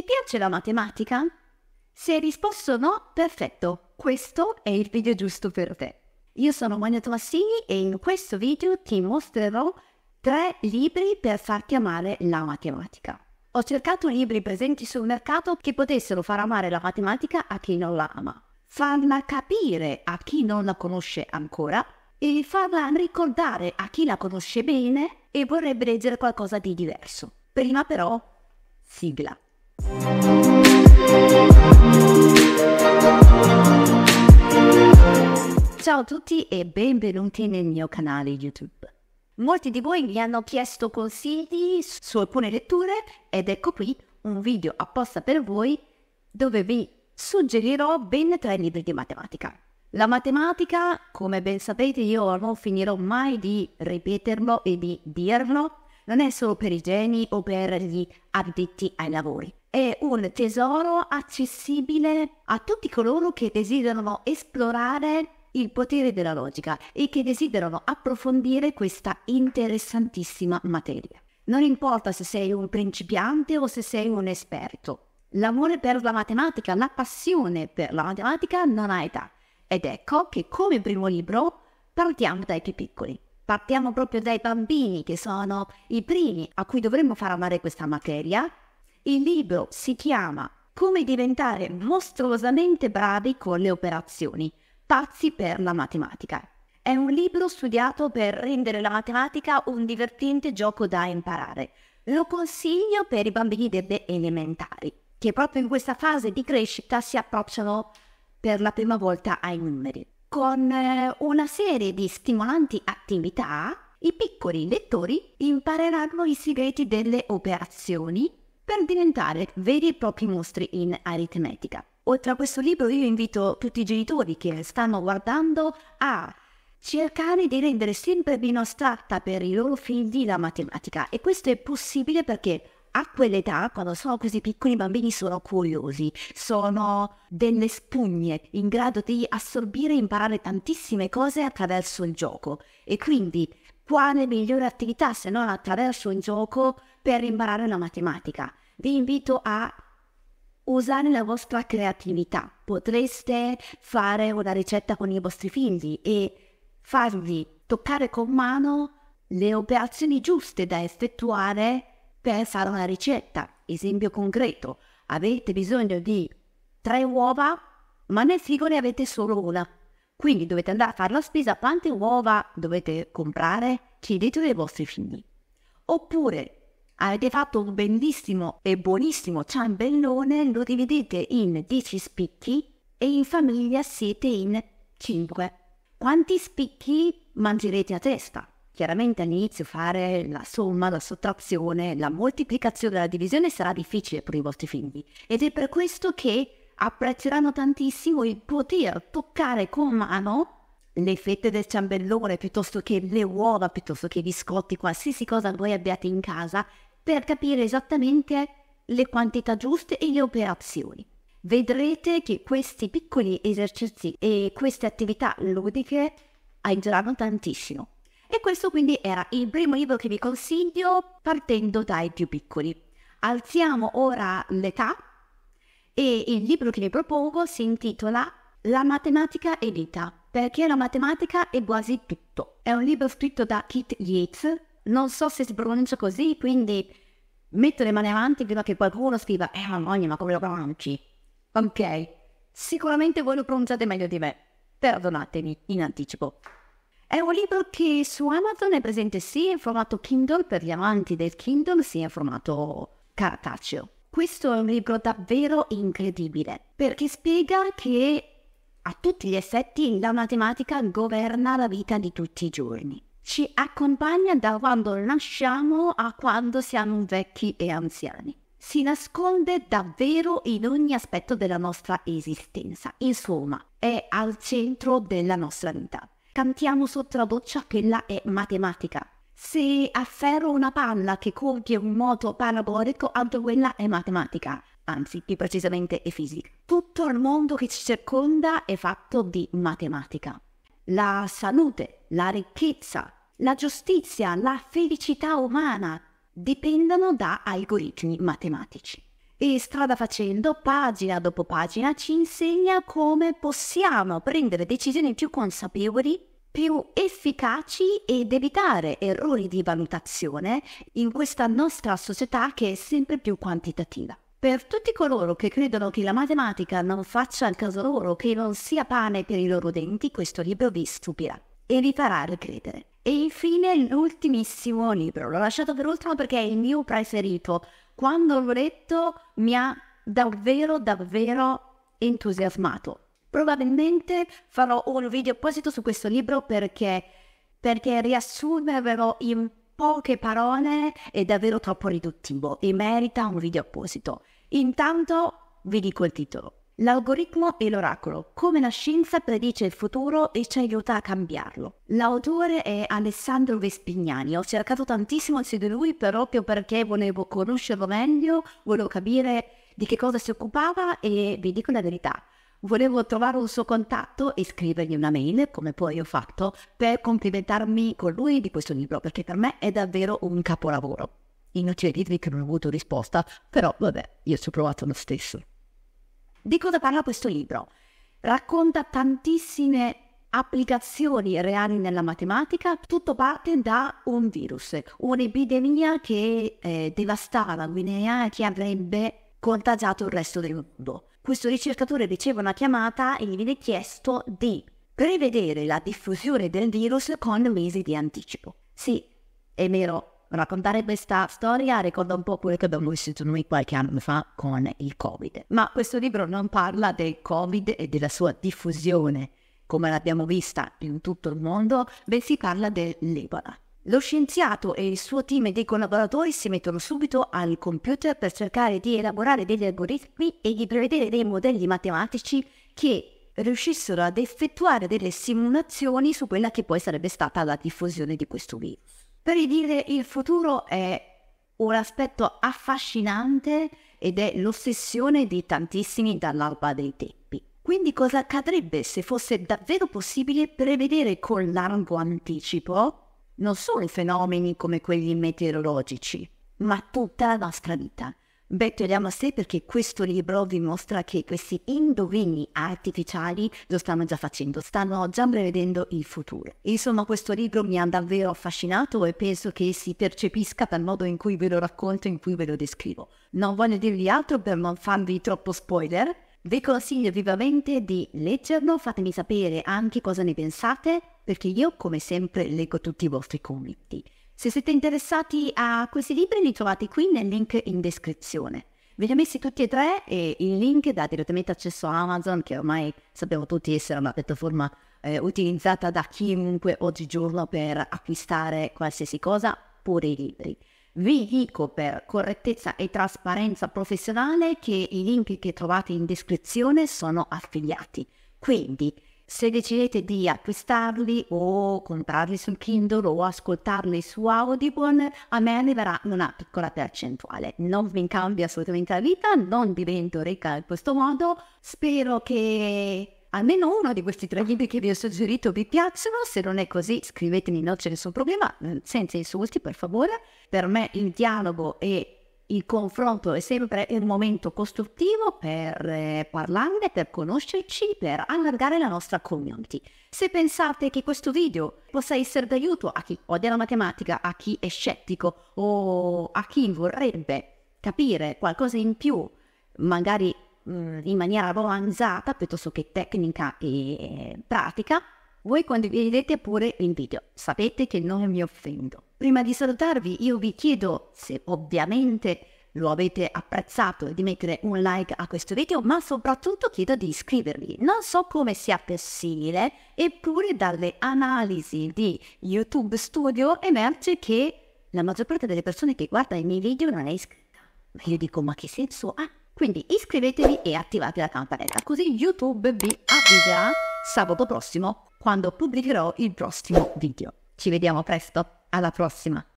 Ti piace la matematica? Se hai risposto no, perfetto, questo è il video giusto per te. Io sono Mario Tomassini e in questo video ti mostrerò tre libri per farti amare la matematica. Ho cercato libri presenti sul mercato che potessero far amare la matematica a chi non la ama, farla capire a chi non la conosce ancora e farla ricordare a chi la conosce bene e vorrebbe leggere qualcosa di diverso. Prima però, sigla. Ciao a tutti e benvenuti nel mio canale YouTube. Molti di voi mi hanno chiesto consigli su alcune letture ed ecco qui un video apposta per voi dove vi suggerirò ben tre libri di matematica. La matematica, come ben sapete, io non finirò mai di ripeterlo e di dirlo, non è solo per i geni o per gli addetti ai lavori. È un tesoro accessibile a tutti coloro che desiderano esplorare il potere della logica e che desiderano approfondire questa interessantissima materia. Non importa se sei un principiante o se sei un esperto, l'amore per la matematica, la passione per la matematica non ha età. Ed ecco che come primo libro partiamo dai più piccoli. Partiamo proprio dai bambini che sono i primi a cui dovremmo far amare questa materia. Il libro si chiama Come diventare mostruosamente bravi con le operazioni, pazzi per la matematica. È un libro studiato per rendere la matematica un divertente gioco da imparare. Lo consiglio per i bambini delle elementari, che proprio in questa fase di crescita si approcciano per la prima volta ai numeri con eh, una serie di stimolanti attività i piccoli lettori impareranno i segreti delle operazioni per diventare veri e propri mostri in aritmetica. Oltre a questo libro io invito tutti i genitori che stanno guardando a cercare di rendere sempre meno astratta per i loro figli la matematica e questo è possibile perché a quell'età, quando sono così piccoli, i bambini sono curiosi, sono delle spugne in grado di assorbire e imparare tantissime cose attraverso il gioco. E quindi, quale migliore attività se non attraverso il gioco per imparare la matematica? Vi invito a usare la vostra creatività. Potreste fare una ricetta con i vostri figli e farvi toccare con mano le operazioni giuste da effettuare per fare una ricetta. Esempio concreto, avete bisogno di tre uova, ma nel frigo ne avete solo una. Quindi dovete andare a fare la spesa, quante uova dovete comprare? Chiedetelo ai vostri figli. Oppure avete fatto un bellissimo e buonissimo ciambellone, lo dividete in 10 spicchi e in famiglia siete in 5. Quanti spicchi mangerete a testa? Chiaramente all'inizio fare la somma, la sottrazione, la moltiplicazione la divisione sarà difficile per i vostri figli ed è per questo che apprezzeranno tantissimo il poter toccare con mano le fette del ciambellone piuttosto che le uova, piuttosto che i biscotti, qualsiasi cosa voi abbiate in casa per capire esattamente le quantità giuste e le operazioni. Vedrete che questi piccoli esercizi e queste attività ludiche aiuteranno tantissimo. E questo quindi era il primo libro che vi consiglio partendo dai più piccoli. Alziamo ora l'età e il libro che vi propongo si intitola La matematica è vita, perché la matematica è quasi tutto. È un libro scritto da Keith Yates, non so se si pronuncia così, quindi metto le mani avanti prima che qualcuno scriva eh mamma ma come lo pronunci? Ok, sicuramente voi lo pronunciate meglio di me, perdonatemi in anticipo. È un libro che su Amazon è presente sia in formato Kindle per gli amanti del Kindle, sia in formato cartaceo. Questo è un libro davvero incredibile perché spiega che a tutti gli effetti la matematica governa la vita di tutti i giorni. Ci accompagna da quando nasciamo a quando siamo vecchi e anziani. Si nasconde davvero in ogni aspetto della nostra esistenza. Insomma, è al centro della nostra vita. Cantiamo sotto la doccia, quella è matematica. Se afferro una palla che compie un moto parabolico, anche quella è matematica, anzi più precisamente è fisica. Tutto il mondo che ci circonda è fatto di matematica. La salute, la ricchezza, la giustizia, la felicità umana dipendono da algoritmi matematici e strada facendo, pagina dopo pagina, ci insegna come possiamo prendere decisioni più consapevoli, più efficaci ed evitare errori di valutazione in questa nostra società che è sempre più quantitativa. Per tutti coloro che credono che la matematica non faccia il caso loro, che non sia pane per i loro denti, questo libro vi stupirà e vi farà ricredere. E infine l'ultimissimo libro, l'ho lasciato per ultimo perché è il mio preferito. Quando l'ho letto mi ha davvero, davvero entusiasmato. Probabilmente farò un video apposito su questo libro perché, perché riassumervelo in poche parole è davvero troppo riduttivo e merita un video apposito. Intanto vi dico il titolo. L'algoritmo e l'oracolo, come la scienza predice il futuro e ci aiuta a cambiarlo. L'autore è Alessandro Vespignani, ho cercato tantissimo su di lui proprio perché volevo conoscerlo meglio, volevo capire di che cosa si occupava e vi dico la verità. Volevo trovare un suo contatto e scrivergli una mail, come poi ho fatto, per complimentarmi con lui di questo libro, perché per me è davvero un capolavoro. Inutile dirvi che non ho avuto risposta, però vabbè, io ci ho provato lo stesso. Di cosa parla questo libro? Racconta tantissime applicazioni reali nella matematica, tutto parte da un virus, un'epidemia che eh, devastava Guinea e che avrebbe contagiato il resto del mondo. Questo ricercatore riceve una chiamata e gli viene chiesto di prevedere la diffusione del virus con mesi di anticipo. Sì, è vero, raccontare questa storia ricorda un po' quello che abbiamo vissuto noi qualche anno fa con il Covid. Ma questo libro non parla del Covid e della sua diffusione, come l'abbiamo vista in tutto il mondo, bensì parla dell'Ebola. Lo scienziato e il suo team di collaboratori si mettono subito al computer per cercare di elaborare degli algoritmi e di prevedere dei modelli matematici che riuscissero ad effettuare delle simulazioni su quella che poi sarebbe stata la diffusione di questo virus. Per dire il futuro è un aspetto affascinante ed è l'ossessione di tantissimi dall'alba dei tempi. Quindi cosa accadrebbe se fosse davvero possibile prevedere con largo anticipo non solo fenomeni come quelli meteorologici, ma tutta la nostra vita? Beh, torniamo a sé perché questo libro vi mostra che questi indovini artificiali lo stanno già facendo, stanno già prevedendo il futuro. Insomma, questo libro mi ha davvero affascinato e penso che si percepisca dal modo in cui ve lo racconto, in cui ve lo descrivo. Non voglio dirvi altro per non farvi troppo spoiler. Vi consiglio vivamente di leggerlo, fatemi sapere anche cosa ne pensate, perché io come sempre leggo tutti i vostri commenti. Se siete interessati a questi libri li trovate qui nel link in descrizione. Ve li ho messi tutti e tre e il link dà direttamente accesso a Amazon che ormai sappiamo tutti essere una piattaforma eh, utilizzata da chiunque oggigiorno per acquistare qualsiasi cosa, pure i libri. Vi dico per correttezza e trasparenza professionale che i link che trovate in descrizione sono affiliati. Quindi se decidete di acquistarli o comprarli sul Kindle o ascoltarli su Audible, a me arriverà una piccola percentuale. Non mi cambia assolutamente la vita, non divento ricca in questo modo. Spero che almeno uno di questi tre libri che vi ho suggerito vi piacciono. Se non è così, scrivetemi, non c'è nessun problema, senza insulti per favore. Per me il dialogo è il confronto è sempre il momento costruttivo per eh, parlarne, per conoscerci, per allargare la nostra community. Se pensate che questo video possa essere d'aiuto a chi odia la matematica, a chi è scettico o a chi vorrebbe capire qualcosa in più, magari mh, mm, in maniera romanzata piuttosto che tecnica e pratica, voi condividete pure il video, sapete che non mi offendo. Prima di salutarvi io vi chiedo se ovviamente lo avete apprezzato di mettere un like a questo video, ma soprattutto chiedo di iscrivervi. Non so come sia possibile, eppure dalle analisi di YouTube Studio emerge che la maggior parte delle persone che guarda i miei video non è iscritta. Ma io dico, ma che senso ha? quindi iscrivetevi e attivate la campanella, così YouTube vi avviserà sabato prossimo quando pubblicherò il prossimo video. Ci vediamo presto, alla prossima!